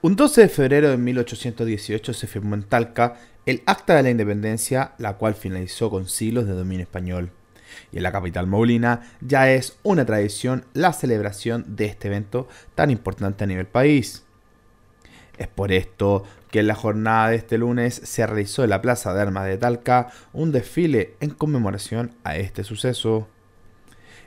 Un 12 de febrero de 1818 se firmó en Talca el Acta de la Independencia, la cual finalizó con siglos de dominio español. Y en la capital maulina ya es una tradición la celebración de este evento tan importante a nivel país. Es por esto que en la jornada de este lunes se realizó en la Plaza de Armas de Talca un desfile en conmemoración a este suceso.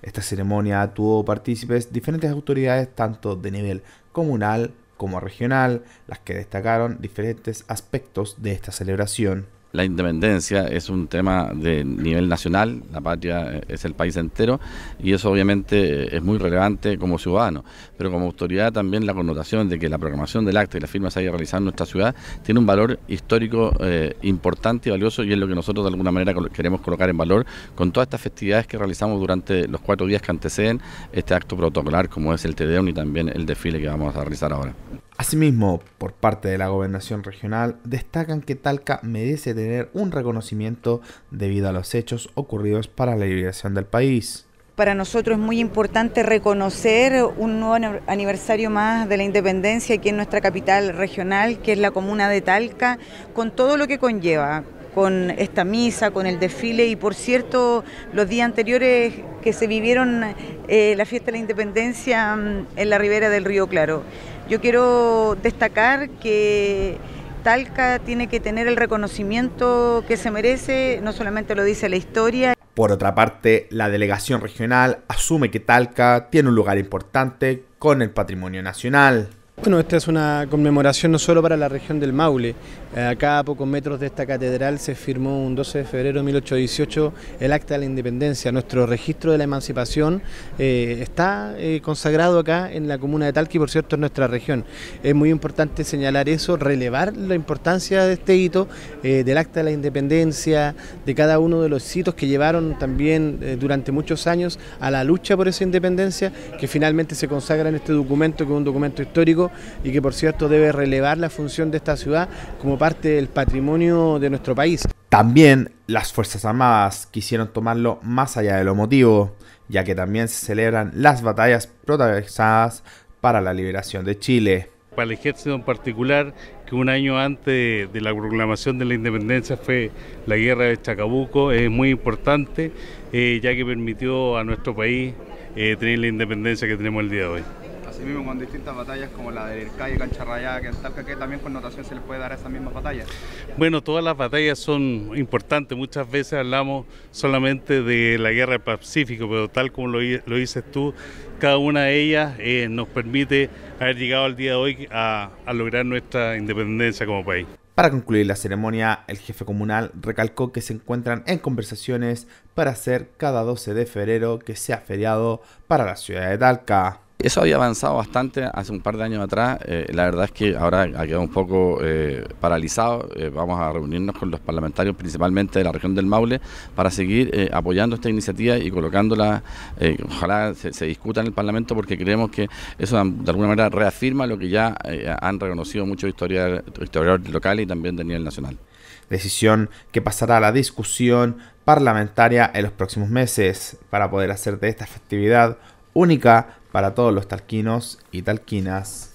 Esta ceremonia tuvo partícipes diferentes autoridades tanto de nivel comunal, como regional, las que destacaron diferentes aspectos de esta celebración la independencia es un tema de nivel nacional, la patria eh, es el país entero y eso obviamente eh, es muy relevante como ciudadano, pero como autoridad también la connotación de que la programación del acto y la firma se haya realizado en nuestra ciudad tiene un valor histórico eh, importante y valioso y es lo que nosotros de alguna manera queremos colocar en valor con todas estas festividades que realizamos durante los cuatro días que anteceden este acto protocolar como es el Tedeum y también el desfile que vamos a realizar ahora. Asimismo, por parte de la gobernación regional, destacan que Talca merece tener un reconocimiento debido a los hechos ocurridos para la liberación del país. Para nosotros es muy importante reconocer un nuevo aniversario más de la independencia aquí en nuestra capital regional, que es la comuna de Talca, con todo lo que conlleva, con esta misa, con el desfile y por cierto los días anteriores que se vivieron eh, la fiesta de la independencia mm, en la ribera del río Claro. Yo quiero destacar que Talca tiene que tener el reconocimiento que se merece, no solamente lo dice la historia. Por otra parte, la delegación regional asume que Talca tiene un lugar importante con el patrimonio nacional. Bueno, esta es una conmemoración no solo para la región del Maule. Eh, acá a pocos metros de esta catedral se firmó un 12 de febrero de 1818 el Acta de la Independencia. Nuestro registro de la emancipación eh, está eh, consagrado acá en la comuna de Talqui, por cierto en nuestra región. Es muy importante señalar eso, relevar la importancia de este hito, del Acta de la Independencia, de cada uno de los hitos que llevaron también durante muchos años a la lucha por esa independencia que finalmente se consagra en este documento que es un documento histórico y que por cierto debe relevar la función de esta ciudad como parte del patrimonio de nuestro país. También las Fuerzas Armadas quisieron tomarlo más allá de lo motivo, ya que también se celebran las batallas protagonizadas para la liberación de Chile. Para el ejército en particular, que un año antes de la proclamación de la independencia fue la guerra de Chacabuco, es muy importante, eh, ya que permitió a nuestro país eh, tener la independencia que tenemos el día de hoy mismo con distintas batallas como la del Calle, Cancha Rayada, que en Talca, que también connotación se le puede dar a esas mismas batallas. Bueno, todas las batallas son importantes. Muchas veces hablamos solamente de la guerra del Pacífico, pero tal como lo, dices tú, cada una de ellas eh, nos permite haber llegado al día de hoy a, a lograr nuestra independencia como país. Para concluir la ceremonia, el jefe comunal recalcó que se encuentran en conversaciones para hacer cada 12 de febrero que sea feriado para la ciudad de Talca. Eso había avanzado bastante hace un par de años atrás. Eh, la verdad es que ahora ha quedado un poco eh, paralizado. Eh, vamos a reunirnos con los parlamentarios, principalmente de la región del Maule, para seguir apoyando esta iniciativa y colocándola. ojalá se, discuta en el Parlamento porque creemos que eso de alguna manera reafirma lo que ya han reconocido muchos historiadores, historiadores locales y también de nivel nacional. Decisión que pasará a la discusión parlamentaria en los próximos meses para poder hacer de esta festividad única para todos los talquinos y talquinas.